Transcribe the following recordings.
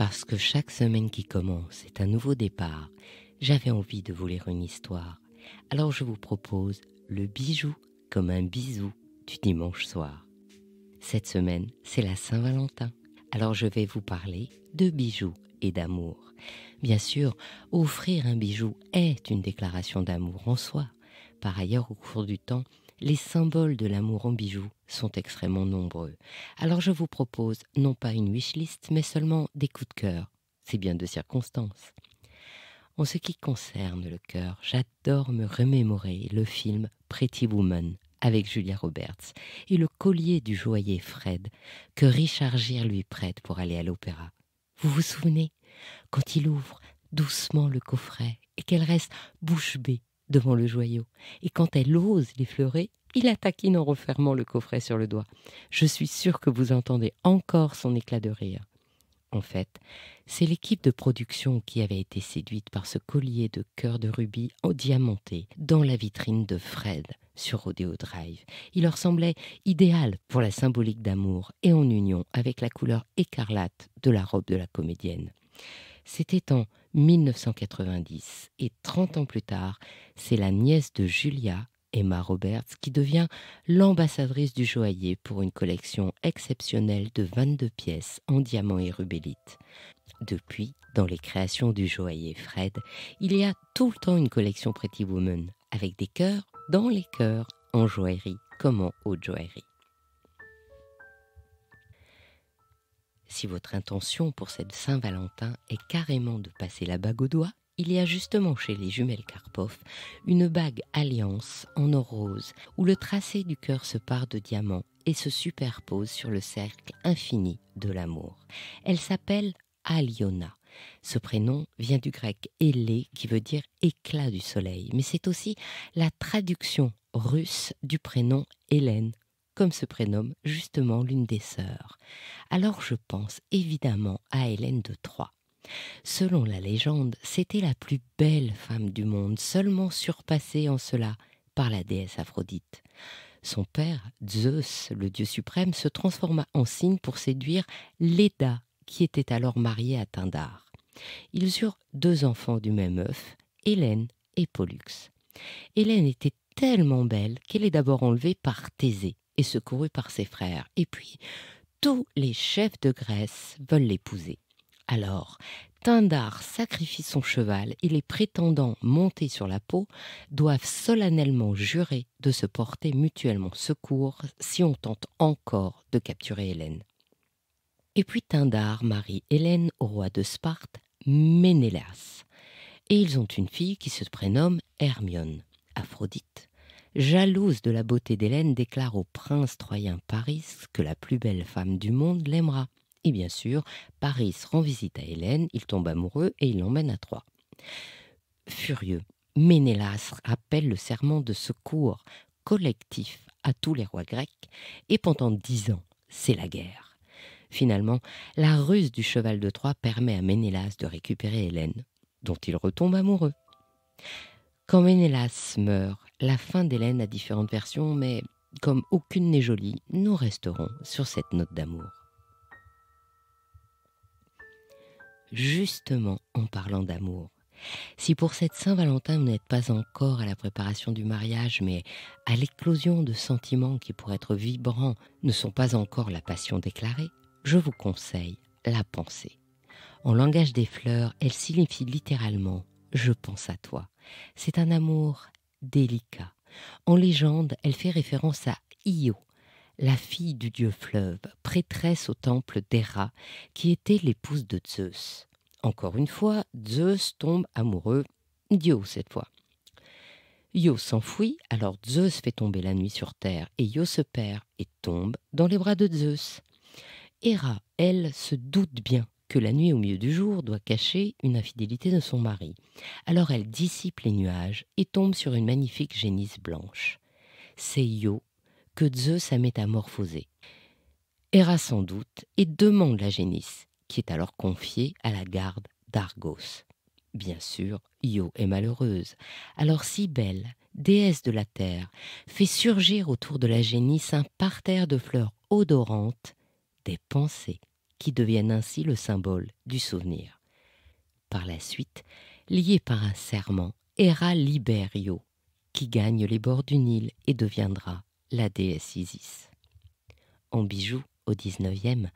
Parce que chaque semaine qui commence est un nouveau départ, j'avais envie de vous lire une histoire. Alors je vous propose le bijou comme un bisou du dimanche soir. Cette semaine, c'est la Saint-Valentin. Alors je vais vous parler de bijoux et d'amour. Bien sûr, offrir un bijou est une déclaration d'amour en soi. Par ailleurs, au cours du temps, les symboles de l'amour en bijoux sont extrêmement nombreux. Alors je vous propose non pas une wishlist, mais seulement des coups de cœur. C'est bien de circonstances. En ce qui concerne le cœur, j'adore me remémorer le film Pretty Woman avec Julia Roberts et le collier du joaillier Fred que Richard Gere lui prête pour aller à l'opéra. Vous vous souvenez Quand il ouvre doucement le coffret et qu'elle reste bouche bée devant le joyau, et quand elle ose l'effleurer, il la taquine en refermant le coffret sur le doigt. Je suis sûre que vous entendez encore son éclat de rire. En fait, c'est l'équipe de production qui avait été séduite par ce collier de cœur de rubis diamanté dans la vitrine de Fred sur Rodeo Drive. Il leur semblait idéal pour la symbolique d'amour et en union avec la couleur écarlate de la robe de la comédienne. C'était en 1990. Et 30 ans plus tard, c'est la nièce de Julia, Emma Roberts, qui devient l'ambassadrice du joaillier pour une collection exceptionnelle de 22 pièces en diamant et rubélite. Depuis, dans les créations du joaillier Fred, il y a tout le temps une collection Pretty Woman, avec des cœurs dans les cœurs, en joaillerie comme en haute joaillerie. si votre intention pour cette Saint-Valentin est carrément de passer la bague au doigt, il y a justement chez les jumelles Karpov une bague alliance en or rose où le tracé du cœur se part de diamants et se superpose sur le cercle infini de l'amour. Elle s'appelle Aliona. Ce prénom vient du grec élé qui veut dire éclat du soleil, mais c'est aussi la traduction russe du prénom Hélène, comme se prénomme justement l'une des sœurs. Alors je pense évidemment à Hélène de Troie. Selon la légende, c'était la plus belle femme du monde, seulement surpassée en cela par la déesse Aphrodite. Son père, Zeus, le dieu suprême, se transforma en cygne pour séduire Léda, qui était alors mariée à Tindar. Ils eurent deux enfants du même œuf, Hélène et Pollux. Hélène était tellement belle qu'elle est d'abord enlevée par Thésée, et par ses frères. Et puis, tous les chefs de Grèce veulent l'épouser. Alors, Tindar sacrifie son cheval et les prétendants montés sur la peau doivent solennellement jurer de se porter mutuellement secours si on tente encore de capturer Hélène. Et puis Tindar marie Hélène au roi de Sparte, Ménélas. Et ils ont une fille qui se prénomme Hermione, Aphrodite jalouse de la beauté d'Hélène, déclare au prince troyen Paris que la plus belle femme du monde l'aimera. Et bien sûr, Paris rend visite à Hélène, il tombe amoureux et il l'emmène à Troie. Furieux, Ménélas appelle le serment de secours collectif à tous les rois grecs, et pendant dix ans, c'est la guerre. Finalement, la ruse du cheval de Troie permet à Ménélas de récupérer Hélène, dont il retombe amoureux. Quand Ménélas meurt, la fin d'Hélène a différentes versions, mais comme aucune n'est jolie, nous resterons sur cette note d'amour. Justement, en parlant d'amour, si pour cette Saint-Valentin vous n'êtes pas encore à la préparation du mariage, mais à l'éclosion de sentiments qui, pour être vibrants, ne sont pas encore la passion déclarée, je vous conseille la pensée. En langage des fleurs, elle signifie littéralement ⁇ Je pense à toi ⁇ C'est un amour délicat. En légende, elle fait référence à Io, la fille du dieu fleuve, prêtresse au temple d'Héra, qui était l'épouse de Zeus. Encore une fois, Zeus tombe amoureux d'Io cette fois. Io s'enfuit, alors Zeus fait tomber la nuit sur terre, et Io se perd et tombe dans les bras de Zeus. Héra, elle, se doute bien que la nuit au milieu du jour doit cacher une infidélité de son mari. Alors elle dissipe les nuages et tombe sur une magnifique génisse blanche. C'est Io que Zeus a métamorphosée. Hera sans doute et demande la génisse, qui est alors confiée à la garde d'Argos. Bien sûr, Io est malheureuse. Alors belle, déesse de la terre, fait surgir autour de la génisse un parterre de fleurs odorantes, des pensées qui deviennent ainsi le symbole du souvenir. Par la suite, lié par un serment, Hera Liberio, qui gagne les bords du Nil et deviendra la déesse Isis. En bijoux, au XIXe,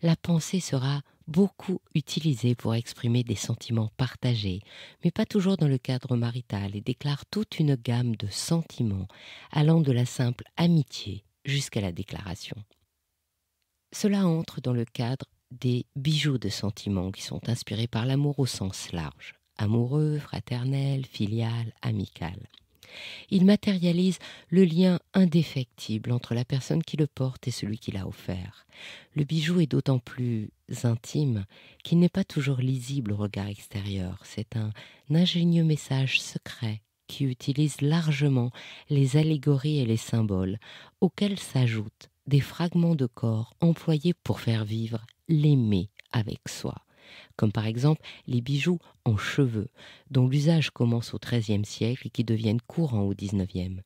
la pensée sera beaucoup utilisée pour exprimer des sentiments partagés, mais pas toujours dans le cadre marital, et déclare toute une gamme de sentiments allant de la simple amitié jusqu'à la déclaration. Cela entre dans le cadre des bijoux de sentiments qui sont inspirés par l'amour au sens large, amoureux, fraternel, filial, amical. Il matérialise le lien indéfectible entre la personne qui le porte et celui qui l'a offert. Le bijou est d'autant plus intime qu'il n'est pas toujours lisible au regard extérieur. C'est un ingénieux message secret qui utilise largement les allégories et les symboles, auxquels s'ajoutent des fragments de corps employés pour faire vivre l'aimer avec soi, comme par exemple les bijoux en cheveux, dont l'usage commence au XIIIe siècle et qui deviennent courants au XIXe.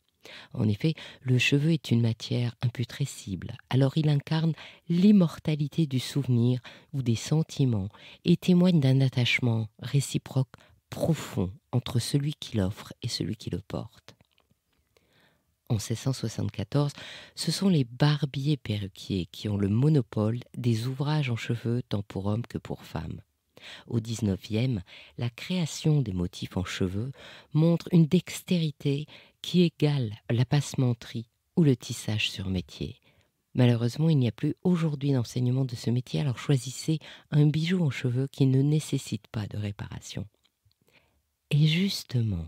En effet, le cheveu est une matière imputrescible, alors il incarne l'immortalité du souvenir ou des sentiments et témoigne d'un attachement réciproque profond entre celui qui l'offre et celui qui le porte en 1674, ce sont les barbiers perruquiers qui ont le monopole des ouvrages en cheveux tant pour hommes que pour femmes. Au XIXe, la création des motifs en cheveux montre une dextérité qui égale la passementerie ou le tissage sur métier. Malheureusement, il n'y a plus aujourd'hui d'enseignement de ce métier, alors choisissez un bijou en cheveux qui ne nécessite pas de réparation. Et justement,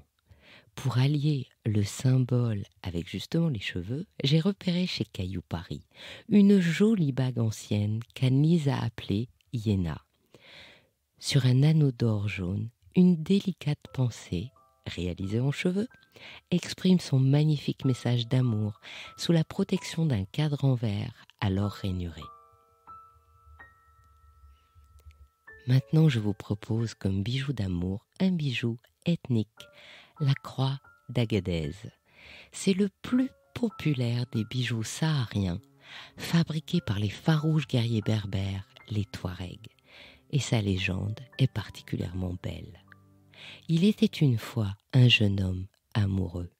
pour allier le symbole avec justement les cheveux, j'ai repéré chez Caillou Paris une jolie bague ancienne quanne a appelée Iéna. Sur un anneau d'or jaune, une délicate pensée, réalisée en cheveux, exprime son magnifique message d'amour sous la protection d'un cadre en alors rainuré. Maintenant, je vous propose comme bijou d'amour un bijou ethnique la croix d'Agadez. C'est le plus populaire des bijoux sahariens, fabriqués par les farouches guerriers berbères, les Touaregs. Et sa légende est particulièrement belle. Il était une fois un jeune homme amoureux.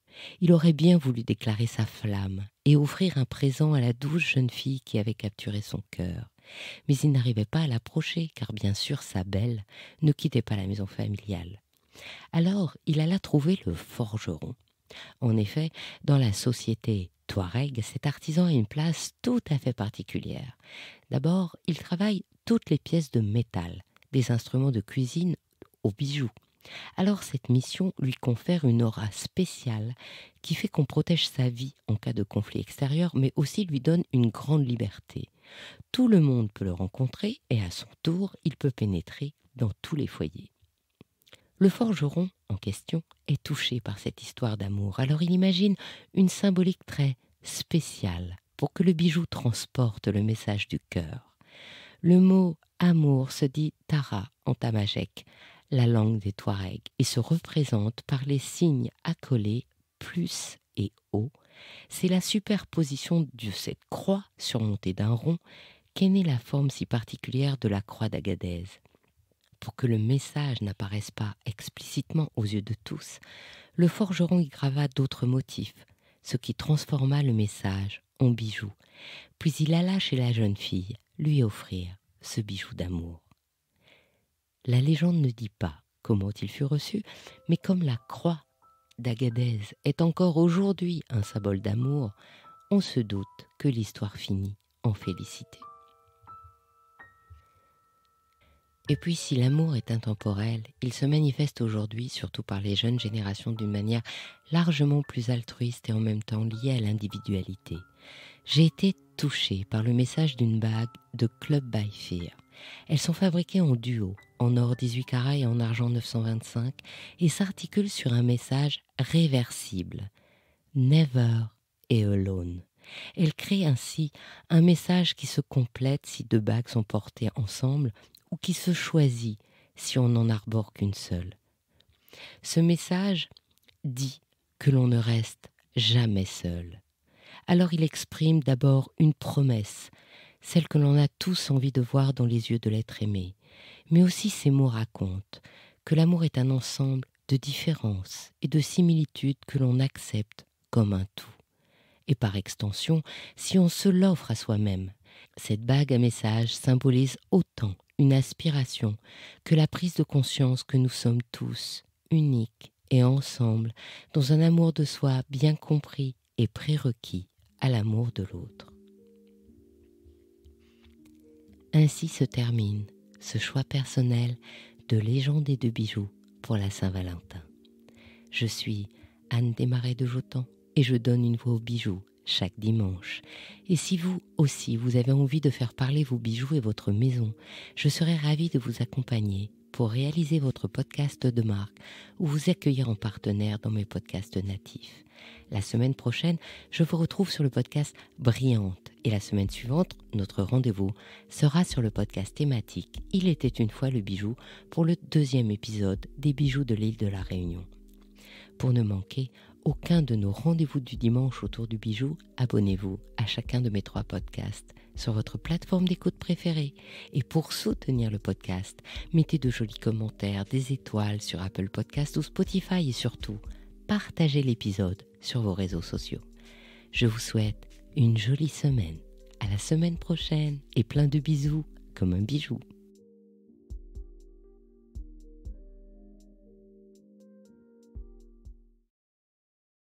Il aurait bien voulu déclarer sa flamme et offrir un présent à la douce jeune fille qui avait capturé son cœur. Mais il n'arrivait pas à l'approcher, car bien sûr sa belle ne quittait pas la maison familiale. Alors il alla trouver le forgeron. En effet, dans la société Touareg, cet artisan a une place tout à fait particulière. D'abord, il travaille toutes les pièces de métal, des instruments de cuisine aux bijoux. Alors cette mission lui confère une aura spéciale qui fait qu'on protège sa vie en cas de conflit extérieur, mais aussi lui donne une grande liberté. Tout le monde peut le rencontrer et à son tour, il peut pénétrer dans tous les foyers. Le forgeron en question est touché par cette histoire d'amour, alors il imagine une symbolique très spéciale pour que le bijou transporte le message du cœur. Le mot amour se dit Tara en tamajek, la langue des Touaregs, et se représente par les signes accolés plus et o. C'est la superposition de cette croix surmontée d'un rond qu'est née la forme si particulière de la croix d'Agadez. Pour que le message n'apparaisse pas explicitement aux yeux de tous, le forgeron y grava d'autres motifs, ce qui transforma le message en bijou. Puis il alla chez la jeune fille lui offrir ce bijou d'amour. La légende ne dit pas comment il fut reçu, mais comme la croix d'Agadez est encore aujourd'hui un symbole d'amour, on se doute que l'histoire finit en félicité. Et puis si l'amour est intemporel, il se manifeste aujourd'hui, surtout par les jeunes générations, d'une manière largement plus altruiste et en même temps liée à l'individualité. J'ai été touchée par le message d'une bague de Club by Fear. Elles sont fabriquées en duo, en or 18 carats et en argent 925, et s'articulent sur un message réversible. Never et alone. Elles créent ainsi un message qui se complète si deux bagues sont portées ensemble ou qui se choisit si on n'en arbore qu'une seule. Ce message dit que l'on ne reste jamais seul. Alors il exprime d'abord une promesse, celle que l'on a tous envie de voir dans les yeux de l'être aimé. Mais aussi ces mots racontent que l'amour est un ensemble de différences et de similitudes que l'on accepte comme un tout. Et par extension, si on se l'offre à soi-même, cette bague à messages symbolise autant une aspiration que la prise de conscience que nous sommes tous, uniques et ensemble, dans un amour de soi bien compris et prérequis à l'amour de l'autre. Ainsi se termine ce choix personnel de légende et de bijoux pour la Saint-Valentin. Je suis Anne Desmarais de Jotan et je donne une voix aux bijoux chaque dimanche. Et si vous aussi, vous avez envie de faire parler vos bijoux et votre maison, je serai ravie de vous accompagner pour réaliser votre podcast de marque ou vous accueillir en partenaire dans mes podcasts natifs. La semaine prochaine, je vous retrouve sur le podcast Brillante et la semaine suivante, notre rendez-vous sera sur le podcast thématique Il était une fois le bijou pour le deuxième épisode des bijoux de l'île de la Réunion. Pour ne manquer aucun de nos rendez-vous du dimanche autour du bijou, abonnez-vous à chacun de mes trois podcasts sur votre plateforme d'écoute préférée. Et pour soutenir le podcast, mettez de jolis commentaires, des étoiles sur Apple Podcast ou Spotify et surtout, partagez l'épisode sur vos réseaux sociaux. Je vous souhaite une jolie semaine. À la semaine prochaine et plein de bisous comme un bijou.